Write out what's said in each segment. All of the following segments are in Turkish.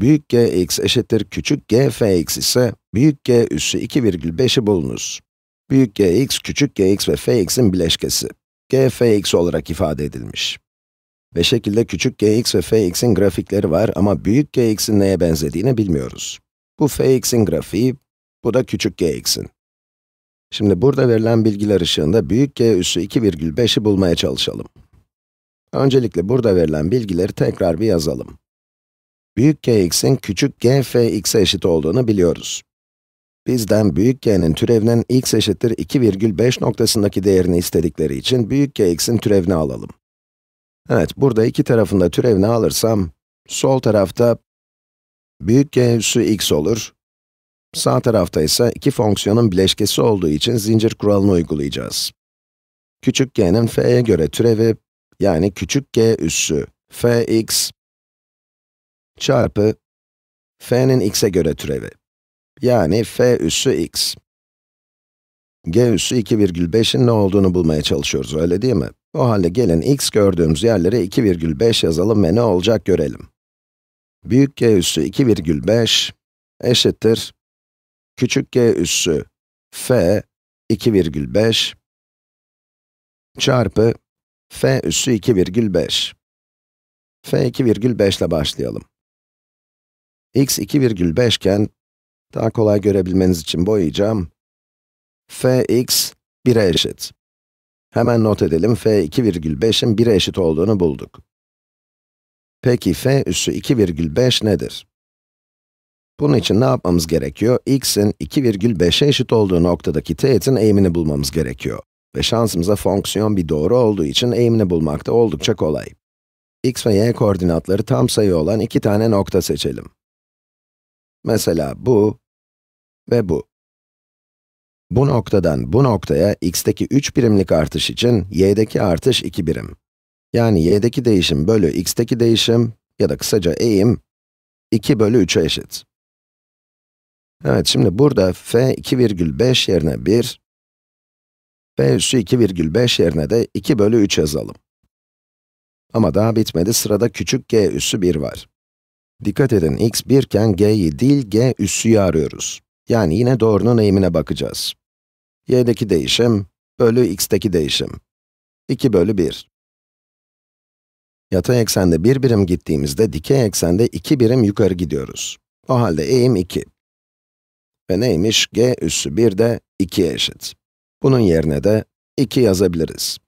Büyük gx eşittir küçük gfx ise büyük g üssü 2,5'i bulunuz. Büyük gx küçük gx ve fx'in bileşkesi. gfx olarak ifade edilmiş. Ve şekilde küçük gx ve fx'in grafikleri var ama büyük gx'in neye benzediğini bilmiyoruz. Bu fx'in grafiği, bu da küçük gx'in. Şimdi burada verilen bilgiler ışığında büyük g üssü 2,5'i bulmaya çalışalım. Öncelikle burada verilen bilgileri tekrar bir yazalım büyük gx'in küçük g f x'e eşit olduğunu biliyoruz. Bizden büyük g'nin türevinin x eşittir 2,5 noktasındaki değerini istedikleri için büyük gx'in türevini alalım. Evet, burada iki tarafında türevini alırsam, sol tarafta büyük g üssü x olur, sağ tarafta ise iki fonksiyonun bileşkesi olduğu için zincir kuralını uygulayacağız. Küçük g'nin f'ye göre türevi, yani küçük g üssü fx çarpı f'nin x'e göre türevi. Yani f üssü x. g üssü 2,5'in ne olduğunu bulmaya çalışıyoruz, öyle değil mi? O halde gelin x gördüğümüz yerlere 2,5 yazalım ve ne olacak görelim. Büyük g üssü 2,5 eşittir küçük g üssü f 2,5 çarpı f üssü 2,5. f 2,5 ile başlayalım x 2,5 iken, daha kolay görebilmeniz için boyayacağım, f x 1'e eşit. Hemen not edelim, f 2,5'in 1'e eşit olduğunu bulduk. Peki f üssü 2,5 nedir? Bunun için ne yapmamız gerekiyor? x'in 2,5'e eşit olduğu noktadaki teğetin eğimini bulmamız gerekiyor. Ve şansımıza fonksiyon bir doğru olduğu için eğimini bulmak da oldukça kolay. x ve y koordinatları tam sayı olan iki tane nokta seçelim. Mesela bu ve bu. Bu noktadan bu noktaya x'teki 3 birimlik artış için y'deki artış 2 birim. Yani y'deki değişim bölü x'teki değişim ya da kısaca eğim 2 bölü 3'e eşit. Evet, şimdi burada f 2,5 yerine 1, f üssü 2,5 yerine de 2 bölü 3 yazalım. Ama daha bitmedi, sırada küçük g üssü 1 var. Dikkat edin, x 1 iken g'yi değil, g üssüyü arıyoruz. Yani yine doğrunun eğimine bakacağız. y'deki değişim, bölü x'teki değişim. 2 bölü 1. Yatay eksende 1 birim gittiğimizde, dikey eksende 2 birim yukarı gidiyoruz. O halde eğim 2. Ve neymiş? g üssü 1 de 2'ye eşit. Bunun yerine de 2 yazabiliriz.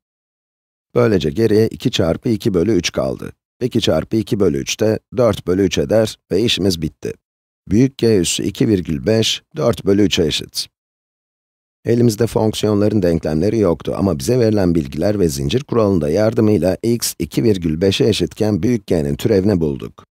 Böylece geriye 2 çarpı 2 bölü 3 kaldı. 2 çarpı 2 bölü 3 de 4 bölü 3 eder ve işimiz bitti. Büyük G üssü 2,5, 4 bölü 3'e eşit. Elimizde fonksiyonların denklemleri yoktu ama bize verilen bilgiler ve zincir kuralında yardımıyla x 2,5'e eşitken büyük G'nin türevini bulduk.